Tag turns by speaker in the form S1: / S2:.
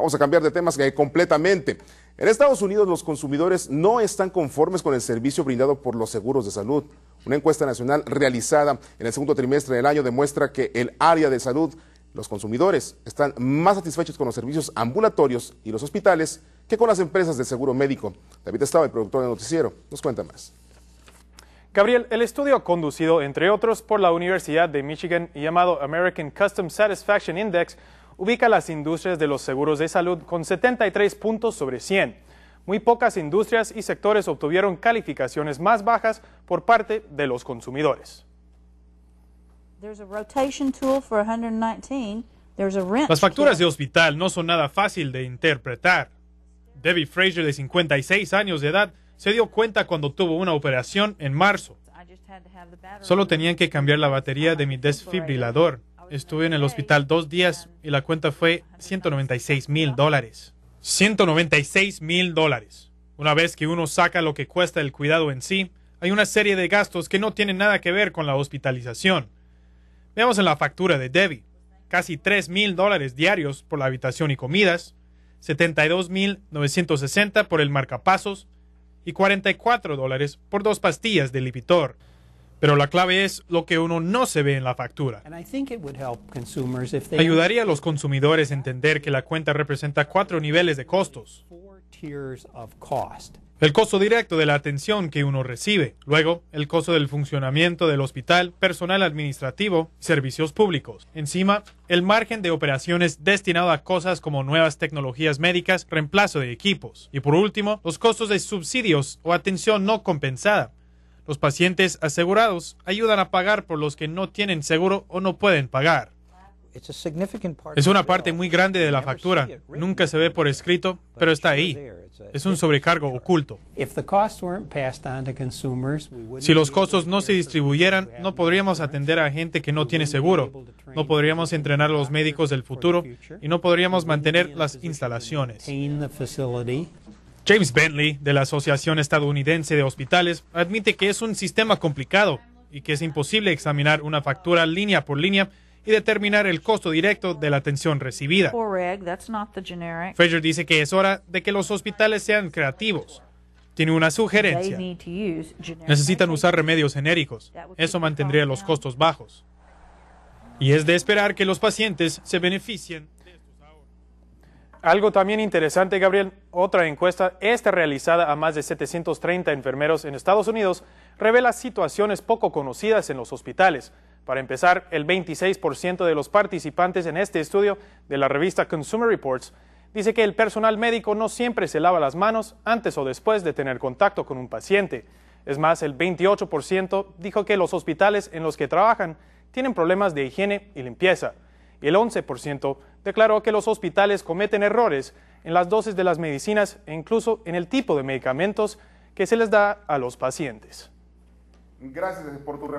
S1: Vamos a cambiar de temas completamente. En Estados Unidos los consumidores no están conformes con el servicio brindado por los seguros de salud. Una encuesta nacional realizada en el segundo trimestre del año demuestra que el área de salud, los consumidores están más satisfechos con los servicios ambulatorios y los hospitales que con las empresas de seguro médico. David Estaba, el productor de noticiero, nos cuenta más. Gabriel, el estudio conducido, entre otros, por la Universidad de Michigan llamado American Custom Satisfaction Index ubica las industrias de los seguros de salud con 73 puntos sobre 100. Muy pocas industrias y sectores obtuvieron calificaciones más bajas por parte de los consumidores. Las facturas de hospital no son nada fácil de interpretar. Debbie Fraser, de 56 años de edad, se dio cuenta cuando tuvo una operación en marzo. Solo tenían que cambiar la batería de mi desfibrilador. Estuve en el hospital dos días y la cuenta fue 196 mil dólares. 196 mil dólares. Una vez que uno saca lo que cuesta el cuidado en sí, hay una serie de gastos que no tienen nada que ver con la hospitalización. Veamos en la factura de Debbie. Casi tres mil dólares diarios por la habitación y comidas, mil 72.960 por el marcapasos y 44 dólares por dos pastillas de Lipitor. Pero la clave es lo que uno no se ve en la factura. Ayudaría a los consumidores a entender que la cuenta representa cuatro niveles de costos. El costo directo de la atención que uno recibe, luego el costo del funcionamiento del hospital, personal administrativo, servicios públicos. Encima, el margen de operaciones destinado a cosas como nuevas tecnologías médicas, reemplazo de equipos. Y por último, los costos de subsidios o atención no compensada, los pacientes asegurados ayudan a pagar por los que no tienen seguro o no pueden pagar. Es una parte muy grande de la factura. Nunca se ve por escrito, pero está ahí. Es un sobrecargo oculto. Si los costos no se distribuyeran, no podríamos atender a gente que no tiene seguro, no podríamos entrenar a los médicos del futuro y no podríamos mantener las instalaciones. James Bentley, de la Asociación Estadounidense de Hospitales, admite que es un sistema complicado y que es imposible examinar una factura línea por línea y determinar el costo directo de la atención recibida. Fraser dice que es hora de que los hospitales sean creativos. Tiene una sugerencia. Necesitan usar remedios genéricos. Eso mantendría los costos bajos. Y es de esperar que los pacientes se beneficien. Algo también interesante, Gabriel, otra encuesta, esta realizada a más de 730 enfermeros en Estados Unidos, revela situaciones poco conocidas en los hospitales. Para empezar, el 26% de los participantes en este estudio de la revista Consumer Reports dice que el personal médico no siempre se lava las manos antes o después de tener contacto con un paciente. Es más, el 28% dijo que los hospitales en los que trabajan tienen problemas de higiene y limpieza el 11% declaró que los hospitales cometen errores en las dosis de las medicinas e incluso en el tipo de medicamentos que se les da a los pacientes. Gracias por tu